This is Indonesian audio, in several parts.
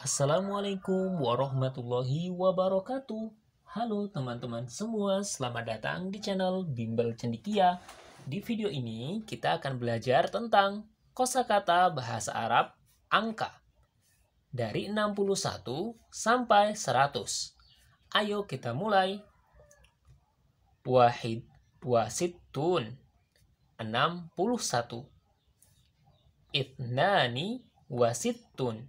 Assalamualaikum warahmatullahi wabarakatuh. Halo teman-teman semua, selamat datang di channel Bimbel Cendikia. Di video ini kita akan belajar tentang kosakata bahasa Arab angka dari 61 sampai 100. Ayo kita mulai. Wahid wasitun 61 Itnani wasitun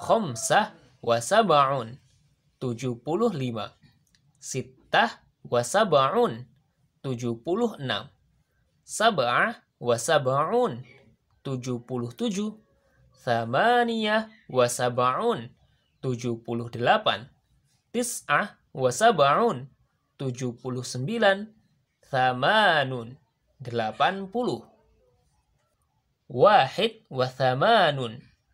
khomsah tujuh puluh 75 sittah tujuh puluh 76 sab'ah wa sab'un 77 thamaniyah tujuh puluh 78 tis'ah tujuh puluh 79 thamanun 80 wahid wasamanun.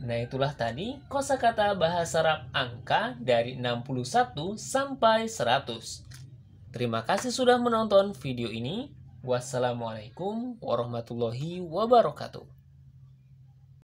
Nah itulah tadi kosakata bahasa Arab angka dari 61 sampai 100. Terima kasih sudah menonton video ini. Wassalamualaikum warahmatullahi wabarakatuh.